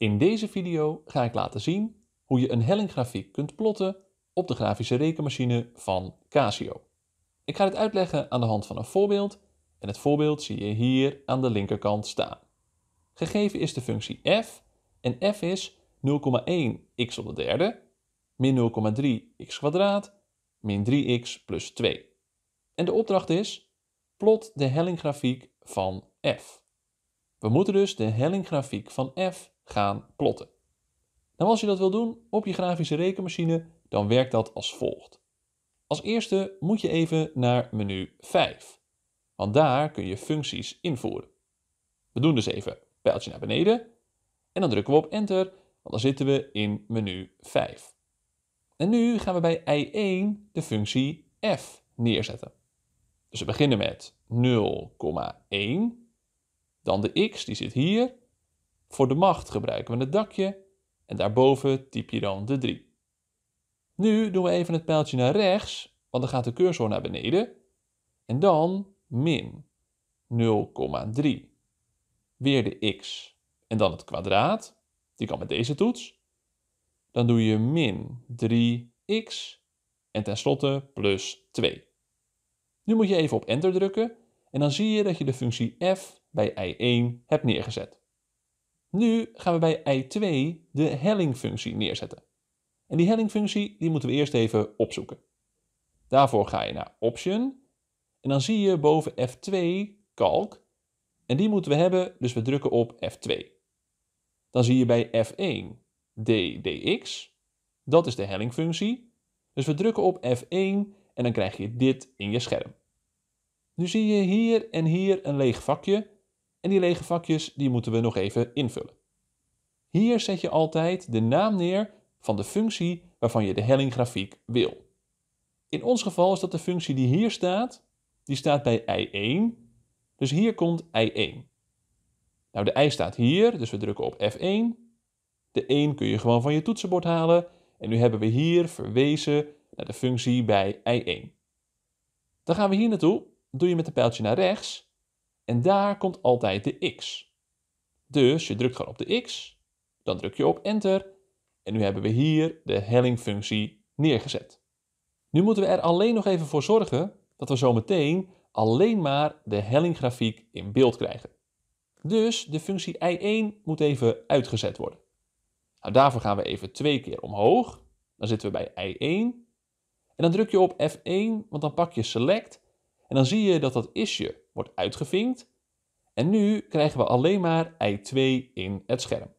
In deze video ga ik laten zien hoe je een hellinggrafiek kunt plotten op de grafische rekenmachine van Casio. Ik ga dit uitleggen aan de hand van een voorbeeld en het voorbeeld zie je hier aan de linkerkant staan. Gegeven is de functie f en f is 0,1 x op de derde, min 0,3 x kwadraat, min 3x plus 2. En de opdracht is, plot de hellinggrafiek van f. We moeten dus de hellinggrafiek van f gaan plotten. Nou, als je dat wil doen op je grafische rekenmachine, dan werkt dat als volgt. Als eerste moet je even naar menu 5, want daar kun je functies invoeren. We doen dus even pijltje naar beneden en dan drukken we op enter, want dan zitten we in menu 5. En nu gaan we bij i1 de functie f neerzetten. Dus we beginnen met 0,1, dan de x die zit hier voor de macht gebruiken we het dakje en daarboven typ je dan de 3. Nu doen we even het pijltje naar rechts, want dan gaat de cursor naar beneden. En dan min 0,3. Weer de x en dan het kwadraat. Die kan met deze toets. Dan doe je min 3x en tenslotte plus 2. Nu moet je even op enter drukken en dan zie je dat je de functie f bij i1 hebt neergezet. Nu gaan we bij I2 e de hellingfunctie neerzetten. En die hellingfunctie die moeten we eerst even opzoeken. Daarvoor ga je naar Option. En dan zie je boven F2 kalk. En die moeten we hebben, dus we drukken op F2. Dan zie je bij F1 ddx. Dat is de hellingfunctie. Dus we drukken op F1 en dan krijg je dit in je scherm. Nu zie je hier en hier een leeg vakje en die lege vakjes die moeten we nog even invullen. Hier zet je altijd de naam neer van de functie waarvan je de hellinggrafiek wil. In ons geval is dat de functie die hier staat, die staat bij i1, dus hier komt i1. Nou, de i staat hier, dus we drukken op F1. De 1 kun je gewoon van je toetsenbord halen en nu hebben we hier verwezen naar de functie bij i1. Dan gaan we hier naartoe, doe je met een pijltje naar rechts en daar komt altijd de x. Dus je drukt gewoon op de x, dan druk je op enter en nu hebben we hier de hellingfunctie neergezet. Nu moeten we er alleen nog even voor zorgen dat we zometeen alleen maar de hellinggrafiek in beeld krijgen. Dus de functie i1 moet even uitgezet worden. Nou, daarvoor gaan we even twee keer omhoog. Dan zitten we bij i1. En dan druk je op F1, want dan pak je select en dan zie je dat dat isje wordt uitgevinkt. En nu krijgen we alleen maar I2 in het scherm.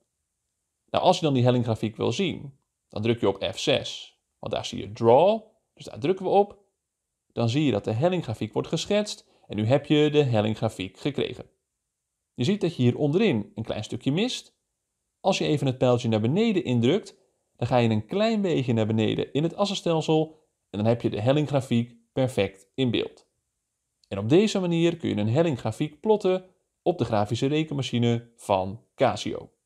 Nou, als je dan die hellinggrafiek wil zien, dan druk je op F6. Want daar zie je Draw, dus daar drukken we op. Dan zie je dat de hellinggrafiek wordt geschetst en nu heb je de hellinggrafiek gekregen. Je ziet dat je hier onderin een klein stukje mist. Als je even het pijltje naar beneden indrukt, dan ga je een klein beetje naar beneden in het assenstelsel en dan heb je de hellinggrafiek perfect in beeld. En op deze manier kun je een hellinggrafiek plotten op de grafische rekenmachine van Casio.